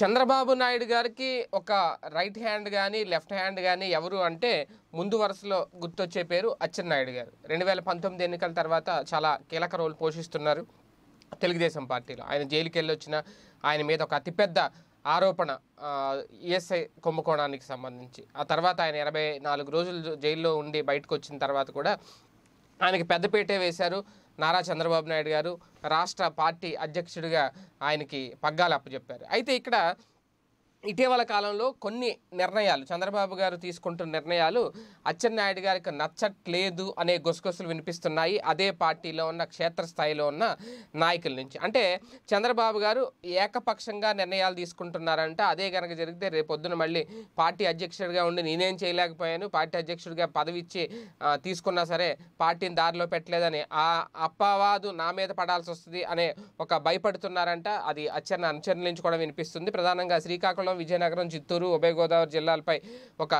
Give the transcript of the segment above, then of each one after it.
చంద్రబాబు నాయుడు గారికి ఒక right hand కానీ లెఫ్ట్ హ్యాండ్ కానీ ఎవరు అంటే ముందు వరుసలో గుర్తొచ్చే పేరు అచ్చెన్నాయుడు గారు రెండు వేల పంతొమ్మిది ఎన్నికల తర్వాత చాలా కీలక రోల్ పోషిస్తున్నారు తెలుగుదేశం పార్టీలో ఆయన జైలుకి వెళ్ళి వచ్చిన ఆయన మీద ఒక అతిపెద్ద ఆరోపణ ఈఎస్ఐ కుంభకోణానికి సంబంధించి ఆ తర్వాత ఆయన ఇరవై నాలుగు రోజులు జైల్లో ఉండి బయటకు వచ్చిన తర్వాత కూడా ఆయనకి పెద్దపీటే వేశారు నారా చంద్రబాబు నాయుడు గారు రాష్ట్ర పార్టీ అధ్యక్షుడిగా ఆయనకి పగ్గాలు అప్పచెప్పారు అయితే ఇక్కడ ఇటీవల కాలంలో కొన్ని నిర్ణయాలు చంద్రబాబు గారు తీసుకుంటున్న నిర్ణయాలు అచ్చెన్నాయుడు గారికి నచ్చట్లేదు అనే గొసగొసలు వినిపిస్తున్నాయి అదే పార్టీలో ఉన్న క్షేత్రస్థాయిలో ఉన్న నాయకుల నుంచి అంటే చంద్రబాబు గారు ఏకపక్షంగా నిర్ణయాలు తీసుకుంటున్నారంటే అదే కనుక జరిగితే రేపొద్దున మళ్ళీ పార్టీ అధ్యక్షుడిగా ఉండి నేనేం చేయలేకపోయాను పార్టీ అధ్యక్షుడిగా పదవి ఇచ్చి తీసుకున్నా సరే పార్టీని దారిలో పెట్టలేదని ఆ అప్పవాదు నా మీద పడాల్సి వస్తుంది అనే ఒక భయపడుతున్నారంట అది అచ్చన్న అనుచరుల నుంచి కూడా వినిపిస్తుంది ప్రధానంగా శ్రీకాకుళం ప్రకాశం విజయనగరం చిత్తూరు ఉభయ గోదావరి జిల్లాలపై ఒక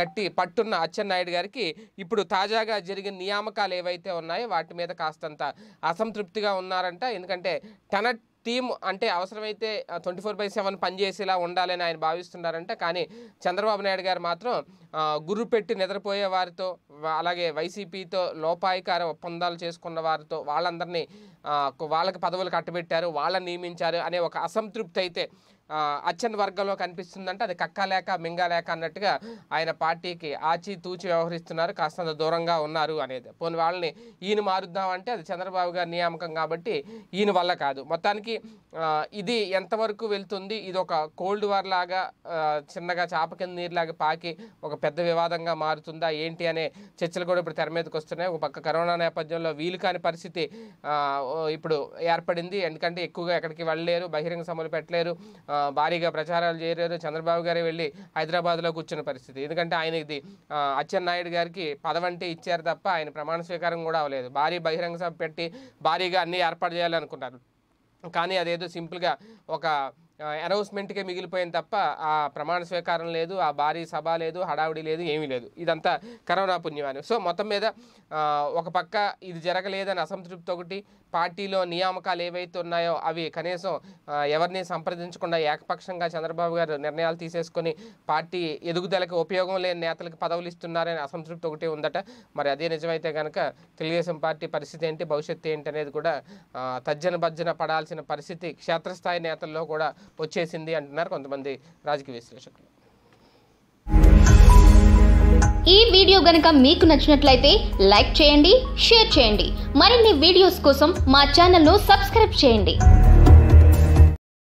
గట్టి పట్టున్న అచ్చెన్నాయుడు గారికి ఇప్పుడు తాజాగా జరిగిన నియామకాలు ఏవైతే ఉన్నాయో వాటి మీద కాస్తంత అసంతృప్తిగా ఉన్నారంట ఎందుకంటే తన టీం అంటే అవసరమైతే ట్వంటీ ఫోర్ బై సెవెన్ పనిచేసేలా ఉండాలని ఆయన భావిస్తున్నారంట కానీ చంద్రబాబు నాయుడు గారు మాత్రం గుర్రు పెట్టి నిద్రపోయే వారితో అలాగే వైసీపీతో లోపాయికార ఒప్పందాలు చేసుకున్న వారితో వాళ్ళందరినీ వాళ్ళకి పదవులు కట్టబెట్టారు వాళ్ళని నియమించారు అనే ఒక అసంతృప్తి అయితే అచ్చన్ వర్గంలో కనిపిస్తుందంటే అది కక్కలేక మింగలేక అన్నట్టుగా ఆయన పార్టీకి ఆచి తూచి వ్యవహరిస్తున్నారు కాస్తంత దూరంగా ఉన్నారు అనేది పోని వాళ్ళని ఈయన మారుద్దామంటే అది చంద్రబాబు గారి నియామకం కాబట్టి ఈయన వల్ల కాదు మొత్తానికి ఇది ఎంతవరకు వెళ్తుంది ఇది ఒక కోల్డ్ వార్ లాగా చిన్నగా చేప కింద నీరులాగా పాకి ఒక పెద్ద వివాదంగా మారుతుందా ఏంటి అనే చర్చలు కూడా ఇప్పుడు తెర మీదకి వస్తున్నాయి ఒక పక్క కరోనా నేపథ్యంలో వీలు కాని పరిస్థితి ఇప్పుడు ఏర్పడింది ఎందుకంటే ఎక్కువగా ఎక్కడికి వెళ్ళలేరు బహిరంగ సభలు పెట్టలేరు భారీగా ప్రచారాలు చేరారు చంద్రబాబు గారే వెళ్ళి హైదరాబాద్లో కూర్చున్న పరిస్థితి ఎందుకంటే ఆయన ఇది అచ్చెన్నాయుడు గారికి పదవంటే ఇచ్చారు తప్ప ఆయన ప్రమాణ స్వీకారం కూడా అవ్వలేదు భారీ బహిరంగ సభ పెట్టి భారీగా అన్నీ ఏర్పాటు చేయాలనుకున్నారు కానీ అదేదో సింపుల్గా ఒక అనౌన్స్మెంట్కే మిగిలిపోయింది తప్ప ఆ ప్రమాణ స్వీకారం లేదు ఆ భారీ సభ లేదు హడావిడి లేదు ఏమీ లేదు ఇదంతా కరోనా పుణ్యమాని సో మొత్తం మీద ఒక పక్క ఇది జరగలేదని అసంతృప్తి ఒకటి పార్టీలో నియామకాలు ఏవైతే ఉన్నాయో అవి కనీసం ఎవరిని సంప్రదించకుండా ఏకపక్షంగా చంద్రబాబు గారు నిర్ణయాలు తీసేసుకొని పార్టీ ఎదుగుదలకు ఉపయోగం లేని నేతలకు పదవులు ఇస్తున్నారని అసంతృప్తి ఒకటి ఉందట మరి అదే నిజమైతే కనుక తెలుగుదేశం పార్టీ పరిస్థితి ఏంటి భవిష్యత్తు ఏంటి అనేది కూడా తజ్జన భజ్జన పడాల్సిన పరిస్థితి క్షేత్రస్థాయి నేతల్లో కూడా వచ్చేసింది అంటున్నారు కొంతమంది రాజకీయ విశ్లేషకులు ఈ వీడియో గనుక మీకు నచ్చినట్లయితే లైక్ చేయండి షేర్ చేయండి మరిన్ని వీడియోస్ కోసం మా ను సబ్స్క్రైబ్ చేయండి